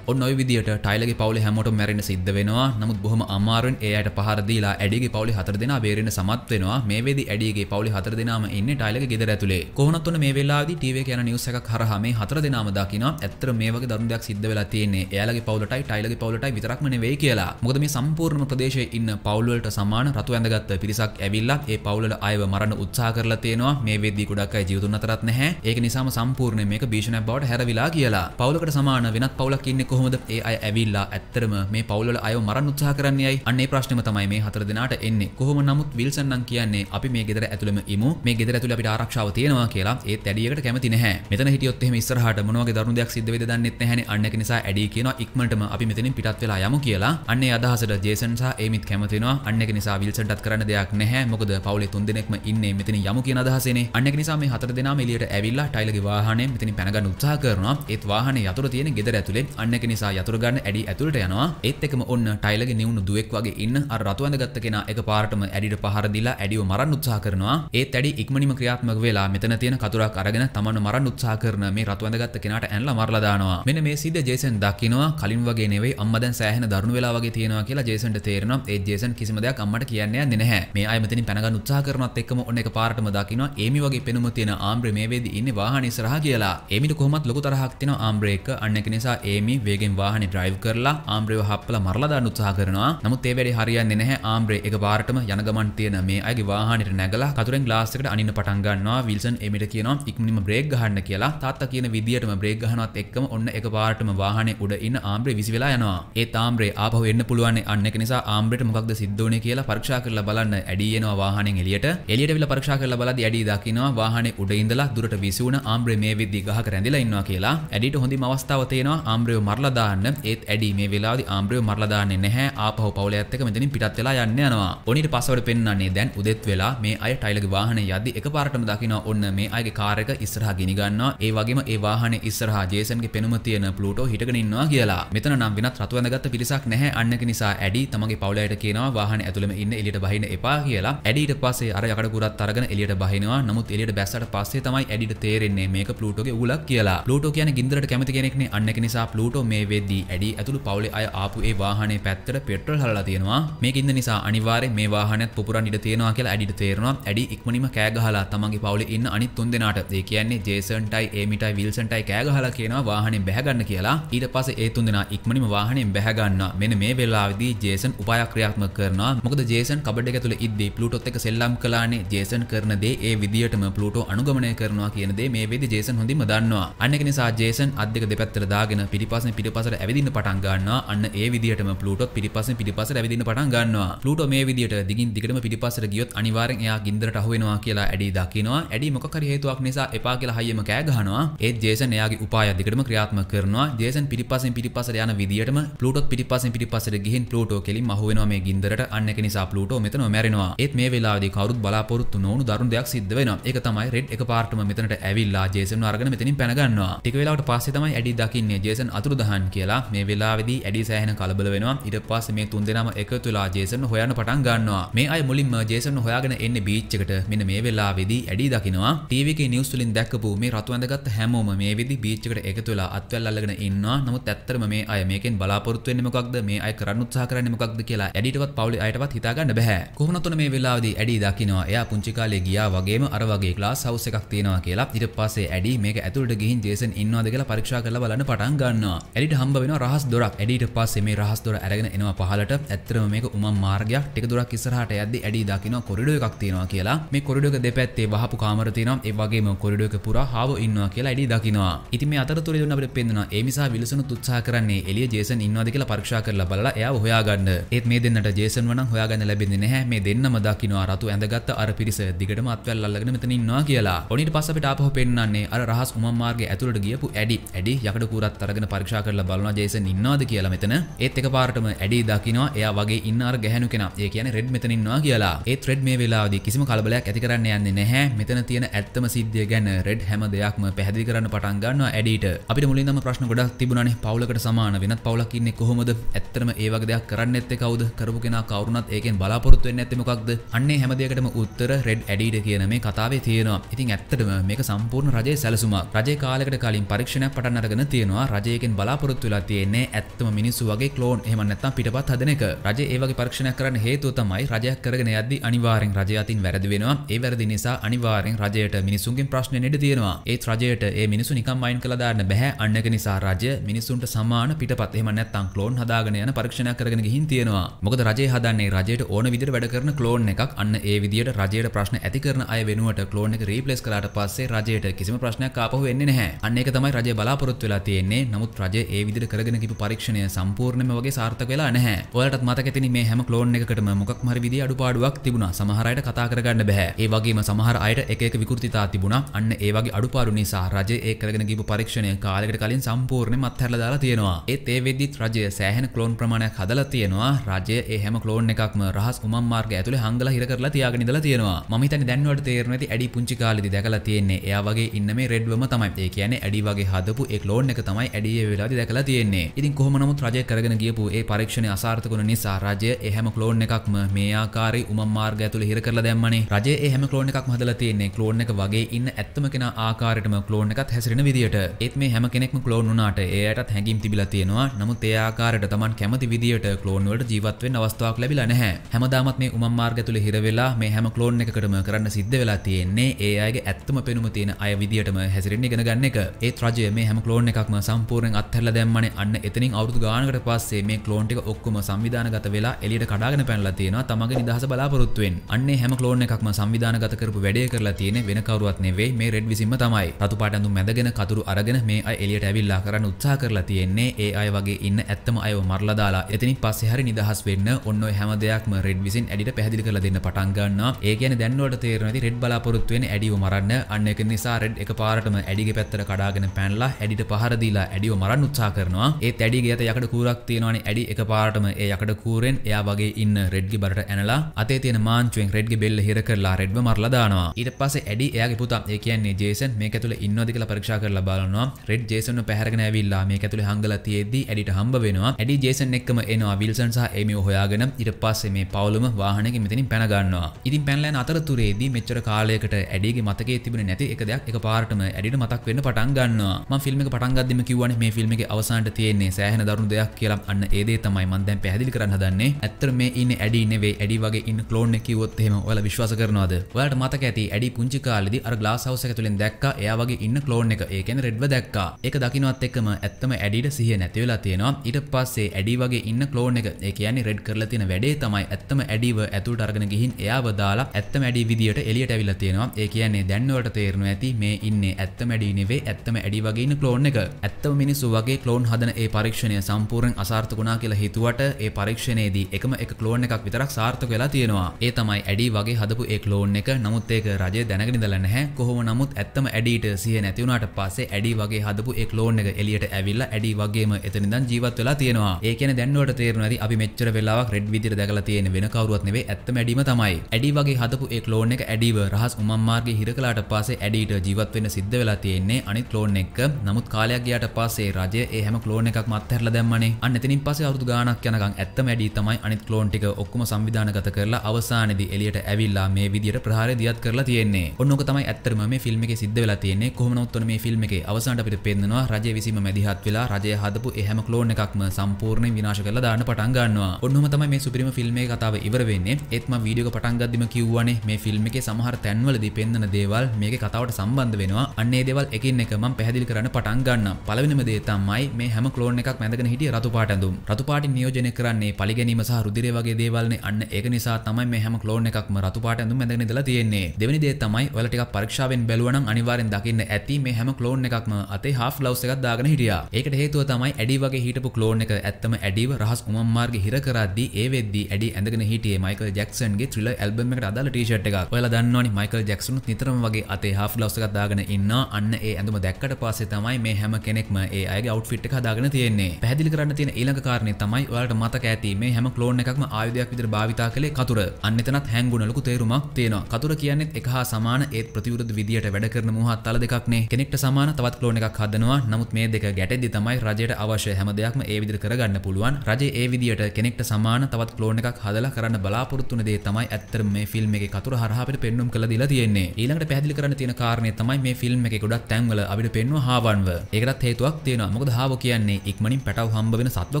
ඔන්න විදිට ටයිලගේ පවල හැමෝට මැරෙන සිද්ධ වෙනවා නමුත් බොහම අමාරුවෙන් එයට පහරදිලා ඇඩිගේ පවලි හතර දෙනා බේරෙන සමත් වෙනවා මේ වෙදි ඇඩිගේ පවලි හතර දෙනාම ඉන්නේ ටයිලගේ ගෙදර ඇතුලේ කොහොමත් ඔන්න මේ වෙලාවේදී ටීවී යන නිවුස් එකක් හරහා මේ හතර දෙනාම දකිනවා ඇත්තට මේ වගේ දරුණු දෙයක් සිද්ධ වෙලා තියෙන්නේ එයාලගේ පවුලටයි ටයිලගේ පවුලටයි විතරක්ම නෙවෙයි කියලා මොකද මේ සම්පූර්ණ ප්‍රදේශයේ ඉන්න පවුල් වලට සමාන රතු ඇඳගත් පිරිසක් ඇවිල්ලා ඒ පවුලට ආයව මරන්න උත්සාහ කරලා තියෙනවා මේ වෙද්දී ගොඩක් අය ජීවතුන් අතරත් නැහැ ඒක නිසාම සම්පූර්ණ මේක භීෂණයක් බවට හැරවිලා කියලා පවුලකට සමාන වෙනත් පවුලක් ඉන්නේ කොහොමද කොහොමද ඒ අය ඇවිල්ලා ඇත්තරම මේ පවුල්වල අය මරන්න උත්සාහ කරන්නේ යයි අන්නේ ප්‍රශ්නෙම තමයි මේ හතර දෙනාට එන්නේ කොහොම නමුත් විල්සන් නම් කියන්නේ අපි මේ ගෙදර ඇතුළෙම ඉමු මේ ගෙදර ඇතුළේ අපිට ආරක්ෂාව තියෙනවා කියලා ඒ තැඩියකට කැමති නැහැ මෙතන හිටියොත් එහෙම ඉස්සරහට මොනවාගේ දරුණු දෙයක් සිද්ධ වෙද දන්නෙත් නැහැනේ අන්න ඒක නිසා ඇඩී කියනවා ඉක්මනටම අපි මෙතනින් පිටත් වෙලා යමු කියලා අන්නේ අදහසට ජේසන් සහ ඒමිත් කැමතිනවා අන්න ඒක නිසා විල්සන්ටත් කරන්න දෙයක් නැහැ මොකද පවුලේ තුන් දෙනෙක්ම ඉන්නේ මෙතන යමු කියන අදහසනේ අන්න ඒක නිසා මේ හතර දෙනාම එළියට ඇවිල්ලා ටයිලගේ වාහනේ මෙතනින් පැනගන්න උත්සාහ කරනවා ඒත් වාහනේ යතුර තියෙන ගෙදර ඇතුලේ අන්න ඒක නිසා යතුර ගන්න ඇඩි ඇතුළට යනවා ඒත් එකම ඔන්න ටයිලගේ නිවුණු දුවෙක් වගේ ඉන්න අර රතු ඇඳ ගත්ත කෙනා එකපාරටම ඇඩිට පහර දීලා ඇඩිව මරන්න උත්සාහ කරනවා ඒත් ඇඩි ඉක්මනින්ම ක්‍රියාත්මක වෙලා මෙතන තියෙන කතුරක් අරගෙන තමන්ව මරන්න උත්සාහ කරන මේ රතු ඇඳ ගත්ත කෙනාට ඇනලා මරලා දානවා මෙන්න මේ සිද්ධ ජේසන් දකිනවා කලින් වගේ නෙවෙයි අම්මා දැන් සෑහෙන දරුණු වෙලා වගේ තියෙනවා කියලා ජේසන්ට තේරෙනවා ඒ ජේසන් කිසිම දෙයක් අම්මට කියන්න යන්නේ නැහැ මේ අය මෙතනින් පැනගන්න උත්සාහ කරනත් එක්කම ඔන්න එකපාරටම දකිනවා ඒමි වගේ පෙනුම තියෙන ආම්බ්‍රේ මේ වෙද්දි ඉන්නේ වාහනේ ඉස්සරහා කියලා ඒමිට කොහොමත් ලොකු තරහක් තියෙනවා ආම්බ්‍රේ එක අන්න ඒක නිසා ඒමි වේග වේගෙන් වාහන ්‍රයිව් කරලා ආම්්‍රය හපල මරලදා උත්සා කරනවා නමුත් ඒ වැඩි හරියන්නේ නැහැ ආම්්‍රේ එක පාරටම යන ගමන් තියෙන මේ අයගේ වාහනට නැගලා කතුරෙන් ග්ලාස්සකට අනින්න පටන් ගන්නවා විල්සන් එමිට කියනවා ඉක්මනිම බ්‍රේක් ගහන්න කියලා තාත්තා කියන විදියටම බ්‍රේක් ගහනවත් එක්කම ඔන්න එක පාරටම වාහනේ උඩ ඉන්න ආම්්‍රේ විසි වෙලා යනවා ඒ තාම්්‍රේ ආපහු එන්න පුළුවන් අන්න එක නිසා ආම්්‍රේට මොකක්ද සිද්ධ වුණේ කියලා පරීක්ෂා කරලා බලන්න ඇඩී එනවා වාහනෙන් එළියට එළියට විල පරීක්ෂා කරලා බලද්දී ඇඩී දකින්නවා වාහනේ උඩ ඉඳලා දුරට විසි වුණ ආම්්‍රේ මේ විදිහ ගහක රැඳිලා ඉන්නවා කියලා ඇඩීට හොඳින් අවස්ථාව තියෙනවා ආම්්‍රේ මරලා මරලදාන්න ඒත් ඇඩි මේ වෙලා ආම්්‍රිය මරලදාන්න නැහැ ආපහ පවලඇත්තක මෙතනින් පිටත් වෙලා යන්න යනවා ඔනිට පසවට පෙන්න්නේ දැන් උදෙත් වෙලා මේ අය ටයිලග වාහන යද එක පාරටම දකින ඔන්න මේ අයගේ කාරක ඉස්සරහ ගිනිගන්න ඒ වගේම ඒ වාහන ඉස්සරහා ජේසන්ගේ පෙනුම තියෙන පලුටෝ හිටගෙනන්නවා කියලා මෙතන නම් වෙනත් රතුවඳගත් පිරිසක් නැහැ අන්නක නිසා ඇඩි තමගේ පවලයට කියනවා වාහන ඇතුළම ඉන්න එලිට බහින එපා කියලා ඇඩිට පසේ අර යකට ගුරත් අරගෙන එලියට බහිනවා නමුත් එලියට බැස්සට පස්සේ තමයි ඇඩිට තේරෙන්නේ මේක ප්ලූටෝගේ උලක් කියලා ප්ලූටෝ කියන ගින්දරට කැමති කෙනෙක්නේ අන්න එක නිසා ප්ලූටෝ මේ වෙද්දී ඇඩි ඇතුළු පවුලෙ අය ආපු ඒ වාහනේ පැත්තට පෙට්‍රල් හල්ලා තියෙනවා මේක ඉන්න නිසා අනිවාර්යෙන් මේ වාහනයත් පුපුරන් ඉඩ තියෙනවා කියලා ඇඩිට තේරෙනවා ඇඩි ඉක්මනින්ම කෑ ගහලා තමන්ගේ පවුලේ ඉන්න අනිත් තුන් දෙනාට ඒ කියන්නේ ජේසන්ටයි ඒමිටයි විල්සන්ටයි කෑ ගහලා කියනවා වාහනේ බැහැගන්න කියලා ඊට පස්සේ ඒ තුන් දෙනා ඉක්මනින්ම වාහනයෙන් බැහැගන්නවා මෙන්න මේ වෙලාවේදී ජේසන් උපායක් ක්‍රියාත්මක කරනවා මොකද ජේසන් කබඩ් එක තුල ඉද්දී ප්ලූටෝත් එක්ක සෙල්ලම් කළානේ ජේසන් කරන දේ ඒ විදියටම ප්ලූටෝ අනුගමනය කරනවා කියන දේ මේ වෙද්දී ජේසන් හොඳින්ම දන්නවා අන්න ඒක නිසා ජේසන් අත් දෙක දෙපැත්තට දාගෙන පිටිපස්සෙන් පිරිපසට ඇවිදින්න පටන් ගන්නවා අන්න ඒ විදිහටම ප්ලූටොත් පිරිපසෙන් පිරිපසට ඇවිදින්න පටන් ගන්නවා ප්ලූටෝ මේ විදිහට දිගින් දිගටම පිරිපසට ගියොත් අනිවාර්යෙන් එයා ගින්දරට අහු වෙනවා කියලා ඇඩි දකිනවා ඇඩි මොකක් හරි හේතුවක් නිසා එපා කියලා හයියම කෑ ගහනවා ඒත් ජේසන් එයාගේ උපාය දිගටම ක්‍රියාත්මක කරනවා ජේසන් පිරිපසෙන් පිරිපසට යන විදිහටම ප්ලූටොත් පිරිපසෙන් පිරිපසට ගිහින් ප්ලූටෝ කෙලින්ම අහු වෙනවා මේ ගින්දරට අන්න ඒක නිසා ප්ලූටෝ මෙතනම මැරෙනවා ඒත් මේ වෙලාවේදී කවුරුත් බලාපොරොත්තු නොවුණු දරුණු දෙයක් සිද්ධ වෙනවා ඒක තමයි රෙඩ් එකපාරටම මෙතනට ඇවිල්ලා ජේසන් වර්ගන මෙතනින් පැන ගන්නවා ටික වෙලාවකට පස්සේ තමයි ඇඩි දකින්නේ ජේසන් අතුරුදහන් සඳහන් කියලා මේ වෙලාවෙදි ඇඩි සෑහෙන කලබල වෙනවා ඊට පස්සේ මේ තුන් දෙනාම එකතු වෙලා ජේසන් හොයන්න පටන් ගන්නවා මේ අය මුලින්ම ජේසන් හොයාගෙන එන්නේ බීච් එකට මෙන්න මේ වෙලාවෙදි ඇඩි දකිනවා ටීවී එකේ නිවුස් වලින් දැක්කපු මේ රතු ඇඳගත් හැමෝම මේ විදි බීච් එකට එකතු වෙලා අත්වැල් අල්ලගෙන ඉන්නවා නමුත් ඇත්තටම මේ අය මේකෙන් බලාපොරොත්තු වෙන්නේ මොකක්ද මේ අය කරන්න උත්සාහ කරන්නේ මොකක්ද කියලා ඇඩිටවත් පවුලේ අයටවත් හිතා ගන්න බෑ කොහොමනත් උන මේ වෙලාවෙදි ඇඩි දකිනවා එයා පුංචි කාලේ ගියා වගේම අර වගේ ක්ලාස් හවුස් එකක් තියෙනවා කියලා ඊට පස්සේ ඇඩි මේක ඇතුළට ගිහින් ජේසන් ඉන්නවද කියලා පරීක්ෂා කරලා බලන්න පටන් ගන්නවා ඇඩිට හම්බ වෙන රහස් දොරක් ඇඩිට පස්සේ මේ රහස් දොර ඇරගෙන එනවා පහලට ඇත්තරම මේක උමම් මාර්ගයක් ටික දොරක් ඉස්සරහට යද්දි ඇඩි දකින්න කොරිඩෝ එකක් තියෙනවා කියලා මේ කොරිඩෝක දෙපැත්තේ වහපු කාමර තියෙනවා ඒ වගේම කොරිඩෝක පුරා හාව ඉන්නවා කියලා ඇඩි දකිනවා ඉතින් මේ අතරතුර දුන්න අපිට පෙන්නවා ඒ නිසා විලසුනුත් උත්සාහ කරන්නේ එළිය ජේසන් ඉන්නවද කියලා පරීක්ෂා කරලා බලලා එයාව හොයාගන්න ඒත් මේ දෙන්නට ජේසන් වනම් හොයාගන්න ලැබෙන්නේ නැහැ මේ දෙන්නම දකින්නවා රතු ඇඳගත්ත අර පිරිස දිගටම අත්වැල් අල්ලගෙන මෙතන ඉන්නවා කියලා. ඔනිට පස්ස අපිට ආපහු පෙන්වන්නේ අර රහස් උමම් මාර්ගයේ ඇතුළට ගියපු ඇඩි ඇඩි යකඩ කූරත් අරගෙන පරීක්ෂා කරලා බලන ජේසන් ඉන්නවාද කියලා මෙතන ඒත් එක පාරටම ඇඩි දකිනවා එයා වගේ ඉන්න අර ගැහණු කෙනා ඒ කියන්නේ රෙඩ් මෙතන ඉන්නවා කියලා ඒ රෙඩ් මේ වෙලාවේදී කිසිම කලබලයක් ඇති කරන්න යන්නේ නැහැ මෙතන තියෙන ඇත්තම සිද්ධිය ගැන රෙඩ් හැම දෙයක්ම පැහැදිලි කරන්න පටන් ගන්නවා ඇඩිට අපිට මුලින්ම ප්‍රශ්න ගොඩක් තිබුණානේ පවුලකට සමාන වෙනත් පවුලක් ඉන්නේ කොහොමද ඇත්තටම ඒ වගේ දෙයක් කරන්න ඇත්තේ කවුද කරපු කෙනා කවුරුනත් ඒකෙන් බලාපොරොත්තු වෙන්නේ නැත්තේ මොකක්ද අන්නේ හැම දෙයකටම උත්තර රෙඩ් ඇඩිට කියන මේ කතාවේ තියෙනවා ඉතින් ඇත්තටම මේක සම්පූර්ණ රජයේ සැලසුමක් රජේ කාලෙකට කලින් පරීක්ෂණයක් පටන් අරගෙන තියෙනවා රජයකින් බලාපොරොත්තු බලාපොරොත්තු වෙලා තියෙන්නේ ඇත්තම මිනිස්සු වගේ ක්ලෝන් එහෙම නැත්නම් පිටපත් හදන එක. රජය ඒ වගේ පරීක්ෂණයක් කරන්න හේතුව තමයි රජයක් කරගෙන යද්දී අනිවාර්යෙන් රජය අතින් වැරදි වෙනවා. ඒ වැරදි නිසා අනිවාර්යෙන් රජයට මිනිසුන්ගෙන් ප්‍රශ්න නෙඩ තියෙනවා. ඒත් රජයට ඒ මිනිසු නිකම් අයින් කළා දාන්න බෑ. අන්න ඒක නිසා රජය මිනිසුන්ට සමාන පිටපත් එහෙම නැත්නම් ක්ලෝන් හදාගෙන යන පරීක්ෂණයක් කරගෙන ගිහින් තියෙනවා. මොකද රජය හදන්නේ රජයට ඕන විදිහට වැඩ කරන ක්ලෝන් එකක්. අන්න ඒ විදිහට රජයට ප්‍රශ්න ඇති කරන අය වෙනුවට ක්ලෝන් එක රීප්ලේස් කළාට පස්සේ රජයට කිසිම ප්‍රශ්නයක් ආපහු එන්නේ නැහැ. අන්න ඒක තමයි රජය බලාපොරොත්තු වෙලා තියෙන්නේ. නමුත් රජය ඒ විදිර කරගෙන කිපු පරීක්ෂණය සම්පූර්ණම වගේ සාර්ථක වෙලා නැහැ. ඔයාලටත් මතක ඇතිනි මේ හැම ක්ලෝන් එකකටම මොකක් හරි විදිය අඩුපාඩුවක් තිබුණා. සමහර අයට කතා කරගන්න බෑ. ඒ වගේම සමහර අයට එක එක විකෘතිතා තිබුණා. අන්න ඒ වගේ අඩුපාඩු නිසා රජය ඒ කරගෙන කිපු පරීක්ෂණය කාලෙකට කලින් සම්පූර්ණයෙන්ම අත්හැරලා දාලා තියෙනවා. ඒත් ඒ වෙද්දිත් රජය සෑහෙන ක්ලෝන් ප්‍රමාණයක් හදලා තියෙනවා. රජය ඒ හැම ක්ලෝන් එකක්ම රහස් උමම් මාර්ගය ඇතුලේ හංගලා හිර කරලා තියාගෙන ඉඳලා තියෙනවා. මම හිතන්නේ දැන්වට තේරෙන්නේ නැති ඇඩි පුංචි කාලෙදි දැකලා තියෙන්නේ. එයා වගේ ඉන්න මේ රෙඩ්වම තමයි. ඒ කියන්නේ ඇඩි වගේ හදපු ඒ ක්ලෝන් එක තමයි ඇඩියේ වෙලාවේදී දැකලා තියෙන්නේ. ඉතින් කොහොම නමුත් රජය කරගෙන ගියපු ඒ පරීක්ෂණ අසාර්ථක වුණ නිසා රජය ඒ හැම ක්ලෝන් එකක්ම මේ ආකාරයේ උමම් මාර්ගය ඇතුළේ හිර කරලා දැම්මනේ. රජය ඒ හැම ක්ලෝන් එකක්ම හදලා තියෙන්නේ ක්ලෝන් එක වගේ ඉන්න ඇත්තම කෙනා ආකාරයටම ක්ලෝන් එකත් හැසිරෙන විදියට. ඒත් මේ හැම කෙනෙක්ම ක්ලෝන් වුණාට ඒයටත් හැඟීම් තිබිලා තියෙනවා. නමුත් ඒ ආකාරයට Taman කැමති විදියට ක්ලෝන් වලට ජීවත් වෙන්න අවස්ථාවක් ලැබිලා නැහැ. හැමදාමත් මේ උමම් මාර්ගය තුල හිර වෙලා මේ හැම ක්ලෝන් එකකටම කරන්න සිද්ධ වෙලා තියෙන්නේ ඒ අයගේ ඇත්තම පෙනුම තියෙන අය විදියටම හැසිරෙන්න ඉගෙන ගන්න එක. ඒත් රජය මේ හැම ක්ලෝන් එකක්ම සම්පූර්ණයෙන් අත්හැර අතහැරලා දැම්මනේ අන්න එතනින් අවුරුදු ගානකට පස්සේ මේ ක්ලෝන් ටික ඔක්කොම සංවිධානගත වෙලා එළියට කඩාගෙන පැනලා තියෙනවා තමගේ නිදහස බලාපොරොත්තු වෙන්න. අන්නේ හැම ක්ලෝන් එකක්ම සංවිධානගත කරපු වැඩේ කරලා තියෙන්නේ වෙන කවුරුවත් නෙවෙයි මේ රෙඩ් විසින්ම තමයි. රතු පාට ඇඳුම් මැදගෙන කතුරු අරගෙන මේ අය එළියට ඇවිල්ලා කරන්න උත්සාහ කරලා තියෙන්නේ. ඒ අය වගේ ඉන්න ඇත්තම අයව මරලා දාලා එතනින් පස්සේ හැරි නිදහස් වෙන්න ඔන්න ඔය හැම දෙයක්ම රෙඩ් විසින් ඇඩිට පැහැදිලි කරලා දෙන්න පටන් ගන්නවා. ඒ කියන්නේ දැන් වලට තේරෙනවා ඉතින් රෙඩ් බලාපොරොත්තු වෙන්නේ ඇඩිව මරන්න. අන්න ඒක නිසා රෙඩ් එකපාරටම ඇඩිගේ පැත්තට කඩාගෙන පැනලා ඇඩිට පහර දීලා ඇඩිව මරන්න උත්සා කරනවා ඒ ඇඩි ගත යකට කූරක් තියෙනවාන ඇඩි එක පාටම ඒ යකට කූරෙන් එයා වගේ ඉන්න රෙඩ්ගි බට ඇනලා අතේ තියෙන මාංචුවෙන් රෙඩ්ගි බෙල්ල හිර කරලා රෙඩ්ව මරලදානවා ඊට පස්සේ ඇඩි එයාගේ පුතා ඒ කියන්නේ ජේසන් මේක ඇතුළේ ඉන්නවද කියලා පරීක්ෂා කරලා බලනවා රෙඩ් ජේසන්ව පැහැරගෙන ඇවිල්ලා මේක ඇතුළේ හංගලා තියෙද්දි ඇඩිට හම්බ වෙනවා ඇඩි ජේසන් එක්කම එනවා විල්සන් සහ එමි හොයාගෙන ඊට පස්සේ මේ පවුලම වාහනයක මෙතනින් පැන ගන්නවා ඉතින් පැනලෑන අතරතුරේදී මෙච්චර කාලයකට ඇඩිගේ මතකයේ තිබුණේ නැති එක දෙයක් එක පාරටම ඇඩිට මතක් වෙන්න පටන් ගන්නවා මම ෆිල්ම් එක පටන් ගද්දිම කිව්වනේ මේ ෆිල්ම් එක වීඩියෝගේ අවසාන්ට තියෙන්නේ සෑහන දරුණු දෙයක් කියලා අන්න ඒ දේ තමයි මම දැන් පැහැදිලි කරන්න හදන්නේ. ඇත්තට මේ ඉන්නේ ඇඩි නෙවෙයි ඇඩි වගේ ඉන්න ක්ලෝන් එක කිව්වොත් එහෙම ඔයාලා විශ්වාස කරනවද? ඔයාලට මතක ඇති ඇඩි පුංචි කාලෙදී අර ග්ලාස් හවුස් එක තුලින් දැක්කා එයා වගේ ඉන්න ක්ලෝන් එක. ඒ කියන්නේ රෙඩ්ව දැක්කා. ඒක දකින්නවත් එක්කම ඇත්තම ඇඩිට සිහිය නැති වෙලා තියෙනවා. ඊට පස්සේ ඇඩි වගේ ඉන්න ක්ලෝන් එක ඒ කියන්නේ රෙඩ් කරලා තියෙන වැඩේ තමයි ඇත්තම ඇඩිව ඇතුළට අරගෙන ගිහින් එයාව දාලා ඇත්තම ඇඩි විදියට එළියට ඇවිල්ලා තියෙනවා. ඒ කියන්නේ දැන් ඔයාලට තේරෙනවා ඇති මේ ඉන්නේ ඇත්තම ඇඩි නෙවෙයි ඇත්තම ඇඩි වගේ ඉන්න ක්ලෝන් එක. ඇත්තම මිනිස්සු වගේ වගේ කලෝන් හදන ඒ පරීක්ෂණය සම්පූර්ෙන් අසාර්ථකුණා කියලා හිතුවට ඒ පරීක්ෂණයේදී එකම එක කලෝන් එකක් විතරක් සාර්ථක වෙලා තියෙනවා ඒ තමයි ඇඩි වගේ හදපු ඒ කලෝන් එක නමුත් ඒක රජය දැනගෙනදල නැහැ කොහොම නමුත් ඇත්තම ඇඩීට සිය නැතිවුණට පස්සේ ඇඩි වගේ හදපු ඒ කලෝන් එක එලියට ඇවිල්ලා ඇඩි වගේම එතනිදන් ජීවත් වෙලා තියෙනවා ඒ කියන්නේ දැන්නුවට තේරෙනවාදී අපි මෙච්චර වෙලාවක් රෙඩ් විදියට දැකලා තියෙන වෙන කවුරුවත් නෙවෙයි ඇත්තම ඇඩිම තමයි ඇඩි වගේ හදපු ඒ කලෝන් එක ඇඩිව රහස් උමම් මාර්ගේ හිර කළාට පස්සේ ඇඩීට ජීවත් වෙන්න සිද්ධ වෙලා තියෙන්නේ අනිත් කලෝන් එක නමුත් කාලයක් ගියාට පස්සේ රජය වගේ ඒහම කලෝන එකක් මත්හැරල දැම්මනේ අන්නතිනින් පස අවුදු ගානක් යනකම් ඇත්ත මැඩි තමයි අනිත් කලෝන් ටික ඔක්කොම සංවිධානගත කරලා අවසානයේදී එලියට ඇවිල්ලා මේ විදියට ප්‍රහාරය දියත් කරලා තියෙන්නේ. ඔන්නෝක තමයි ඇත්තටම මේ ෆිල්ම් එකේ සිද්ධ වෙලා තියෙන්නේ. කොහොම නමුත් ඔන්න මේ ෆිල්ම් එකේ අවසානට අපිට පෙන්නනවා රජය විසීම මැදිහත් වෙලා රජය හදපු ඒහම කලෝන් එකක්ම සම්පූර්ණයෙන් විනාශ කරලා දාන්න පටන් ගන්නවා. ඔන්නෝම තමයි මේ සුපිරිම ෆිල්ම් එකේ කතාව ඉවර වෙන්නේ. ඒත් මම වීඩියෝ එක පටන් ගද්දිම කිව්වනේ මේ ෆිල්ම් එකේ සමහර තැන්වලදී පෙන්නන දේවල් මේකේ කතාවට සම්බන්ධ වෙනවා. අන්න ඒ දේවල් එකින් එක මම පැහැදිලි කරන්න පටන් ගන්නම්. පළවෙනිම දේ තමයි තමයි මේ හැම කලෝන එකක් මැදගෙන හිටිය රතුපාට ඇඳුම් රතුපාට නියෝජනය කරන්නේ පලිගැනීම සහ රුදිරය වගේ දේවල්නේ අන්න ඒක නිසා තමයි මේ හැම කලෝන එකක්ම රතුපාට ඇඳුම් මැදගෙන ඉඳලා තියෙන්නේ දෙවෙනි දේ තමයි ඔයාලා ටිකක් පරීක්ෂාවෙන් බැලුවනම් අනිවාර්යෙන් දකින්න ඇති මේ හැම කලෝන එකක්ම අතේ half gloves එකක් දාගෙන හිටියා ඒකට හේතුව තමයි ඇඩි වගේ හිටපු කලෝන එක ඇත්තම ඇඩිව රහස් උමම් මාර්ගේ හිර කරද්දී ඒ වෙද්දී ඇඩි ඇඳගෙන හිටියේ මයිකල් ජැක්සන්ගේ thriller album එකට අදාළ t-shirt එකක් ඔයාලා දන්නවනේ මයිකල් ජැක්සන් නිතරම වගේ අතේ half gloves එකක් දාගෙන ඉන්නවා අන්න ඒ ඇඳුම දැක්කට පස්සේ තමයි මේ හැම කෙනෙක්ම ඒ අයගේ අවට්ෆිට් එක හදාගෙන තියෙන්නේ. පැහැදිලි කරන්න තියෙන ඊළඟ කාරණේ තමයි ඔයාලට මතක ඇති මේ හැම ක්ලෝන් එකක්ම ආයුධයක් විදිහට භාවිතා කළේ කතුර. අන්න එතනත් හැංගුණ ලොකු තේරුමක් තියෙනවා. කතුර කියන්නේ ඒත් එක හා සමාන ඒත් ප්‍රතිවිරුද්ධ විදියට වැඩ කරන මෝහත් තල දෙකක්නේ. කෙනෙක්ට සමාන තවත් ක්ලෝන් එකක් හදනවා. නමුත් මේ දෙක ගැටෙද්දි තමයි රජයට අවශ්‍ය හැම දෙයක්ම ඒ විදිහට කරගන්න පුළුවන්. රජේ ඒ විදියට කෙනෙක්ට සමාන තවත් ක්ලෝන් එකක් හදලා කරන්න බලාපොරොත්තු වෙන දේ තමයි ඇත්තට මේ ෆිල්ම් එකේ කතුර හරහා අපිට පෙන්වුම් කරලා දීලා තියෙන්නේ. ඊළඟට පැහැදිලි කරන්න තියෙන කාරණේ තමයි මේ ෆිල්ම් එකේ ගොඩක් තැන්වල අපිට පෙන්වුව හාවන්ව. ඒකටත් හේතුවක් තියෙනවා. මොකද ගාව කියන්නේ ඉක්මනින් පැටව හම්බ වෙන සත්ව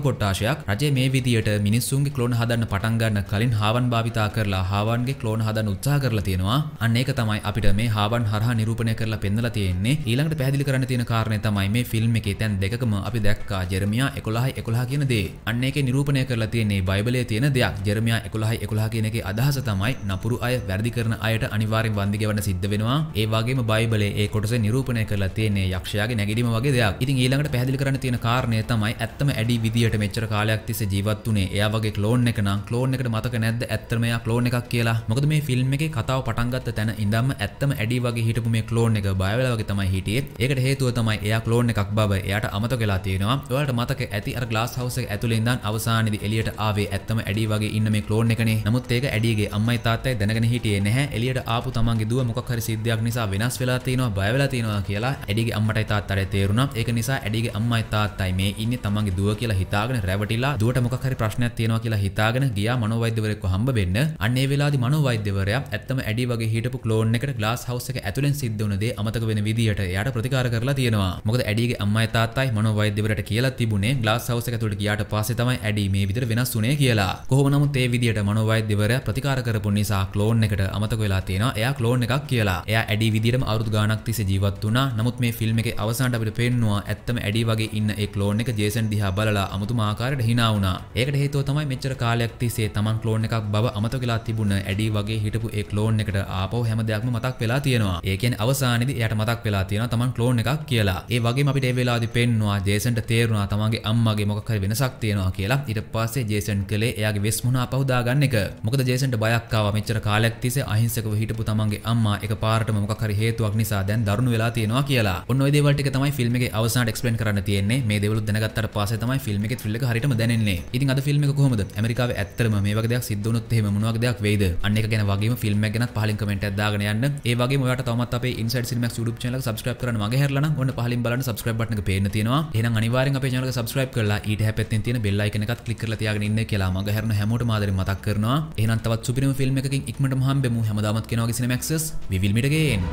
කොට්ටාශයක් රජය මේ විදියට මිනිස්සුන්ගේ කලෝන හදන්න පටන් ගන්න කලින් හාවන් භාවිතා කරලා හාවන්ගේ කලෝන හදන්න උත්සාහ කරලා තියෙනවා අන්න ඒක තමයි අපිට මේ හාවන් හරහා නිරූපණය කරලා පෙන්දලා තියෙන්නේ ඊළඟට පැහැදිලි කරන්න තියෙන කාරණය තමයි මේ ෆිල්ම් එකේ තැන් දෙකකම අපි දැක්කා ජෙරමියා 11 11 කියන දේ අන්න ඒකේ නිරූපණය කරලා තියෙන්නේ බයිබලයේ තියෙන දෙයක් ජෙරමියා 11 11 කියන එකේ අදහස තමයි නපුරු අය වැරදි කරන අයට අනිවාර්යෙන් වන්දි ගෙවන්න සිද්ධ වෙනවා ඒ වගේම බයිබලයේ ඒ කොටස නිරූපණය කරලා තියෙන්නේ යක්ෂයාගේ නැගිරීම වගේ දෙයක්. ඉතින් ඊළඟට පැහැදිලි කරන්න තියෙන කාරණය තමයි ඇත්තම ඇඩි විදියට මෙච්චර කාලයක් තිස්සේ ජීවත් වුණේ. එයා වගේ ක්ලෝන් එක නම් ක්ලෝන් එකට මතක නැද්ද ඇත්තම එයා ක්ලෝන් එකක් කියලා. මොකද මේ ෆිල්ම් එකේ කතාව පටන් ගත්ත තැන ඉඳන්ම ඇත්තම ඇඩි වගේ හිටපු මේ ක්ලෝන් එක බය වෙලා වගේ තමයි හිටියේ. ඒකට හේතුව තමයි එයා ක්ලෝන් එකක් බව එයාට අමතක වෙලා තියෙනවා. ඔයාලට මතක ඇති අර ග්ලාස් හවුස් එක ඇතුලේ ඉඳන් අවසානයේදී එළියට ආවේ ඇත්තම ඇඩි වගේ ඉන්න මේ ක්ලෝන් එකනේ. නමුත් ඒක ඇඩිගේ අම්මයි තාත්තයි දැනගෙන හිටියේ නැහැ. එළියට ආපු තමන්ගේ දුව මොකක් හරි සිද්ධියක් නිසා වෙනස් වෙලා තියෙනවා, බය වෙලා තියෙනවා කියලා ඇඩිගේ අම්මටයි තාත්තටයි තේරුණා. ඒක නිසා ඇඩිගේ අම්මයි තාත්තයි මේ ඉන්නේ තමන්ගේ දුව කියලා හිතාගෙන රැවටිලා දුවට මොකක් හරි ප්‍රශ්නයක් තියෙනවා කියලා හිතාගෙන ගියා මනෝවෛද්‍යවරයෙක්ව හම්බ වෙන්න. අන්න ඒ වෙලාවේදී මනෝවෛද්‍යවරයා ඇත්තම ඇඩි වගේ හිටපු ක්ලෝන් එකට ග්ලාස් හවුස් එක ඇතුලෙන් සිද්ධ වුණ දේ අමතක වෙන විදියට එයාට ප්‍රතිකාර කරලා තියෙනවා. මොකද ඇඩිගේ අම්මයි තාත්තයි මනෝවෛද්‍යවරයට කියලා තිබුණේ ග්ලාස් හවුස් එක ඇතුලට ගියාට පස්සේ තමයි ඇඩි මේ විදිහට වෙනස් වුණේ කියලා. කොහොම නමුත් ඒ විදිහට මනෝවෛද්‍යවරයා ප්‍රතිකාර කරපු නිසා ක්ලෝන් එකට අමතක වෙලා තියෙනවා. එයා ක්ලෝන් එකක් කියලා. එයා ඇඩි විදිහටම අවුරුදු ගාණක් තිස්සේ ජීවත් වුණා. නමුත් මේ ෆිල්ම් එකේ අවසානට අපිට පේනවා ඇත්තම ඇඩි වගේ ඉන්න ඒ ක්ලෝන් එක ජේසන් දිහා බලලා අමුතුම ආකාරයට hina වුණා. ඒකට හේතුව තමයි මෙච්චර කාලයක් තිස්සේ Taman ක්ලෝන් එකක් බව අමතක වෙලා තිබුණ ඇඩි වගේ හිටපු ඒ ක්ලෝන් එකට ආපහු හැම දෙයක්ම මතක් වෙලා තියෙනවා. ඒ කියන්නේ අවසානයේදී එයාට මතක් වෙලා තියෙනවා Taman ක්ලෝන් එකක් කියලා. ඒ වගේම අපිට ඒ වෙලාවේදී පෙන්නවා ජේසන්ට තේරුණා තමන්ගේ අම්මගේ මොකක් හරි වෙනසක් තියෙනවා කියලා. ඊට පස්සේ ජේසන් කළේ එයාගේ වෙස් මුණ ආපහු දාගන්න එක. මොකද ජේසන්ට බයක් ආවා මෙච්චර කාලයක් තිස්සේ අහිංසකව හිටපු තමන්ගේ අම්මා එක පාරටම මොකක් හරි හේතුවක් නිසා දැන් දරුණු වෙලා තියෙනවා කියලා. ඔන්න ඔය දේවල් ටික තමයි ෆිල්ම් එකේ අවසානට එක්ස්ප්ලেইন කරන්න තියන්නේ මේ දෙවලු දැනගත්තට පස්සේ තමයි ෆිල්ම් එකේ ත්‍රිල් එක හරියටම දැනෙන්නේ. ඉතින් අද ෆිල්ම් එක කොහොමද? ඇමරිකාවේ ඇත්තටම මේ වගේ දෙයක් සිද්ධ වුණොත් එහෙම මොන වගේ දෙයක් වෙයිද? අන්න ඒක ගැන වගේම ෆිල්ම් එක ගැනත් පහලින් කමෙන්ට් එකක් දාගෙන යන්න. ඒ වගේම ඔයාලට තවමත් අපේ Inside Cinemax YouTube channel එක subscribe කරන්න මගේ හැරලා නම් ඔන්න පහලින් බලන්න subscribe button එක පේන්න තියෙනවා. එහෙනම් අනිවාර්යෙන් අපේ channel එක subscribe කරලා ඊට හැපැත්තෙන් තියෙන bell icon එකත් click කරලා තියාගෙන ඉන්න කියලා මගේ හැරන හැමෝටම ආදරෙන් මතක් කරනවා. එහෙනම් තවත් සුපිරිම ෆිල්ම් එකකින් ඉක්මනටම හම්බෙමු. හැමදාමත් කෙනාගේ Cinemaxes. We will meet again.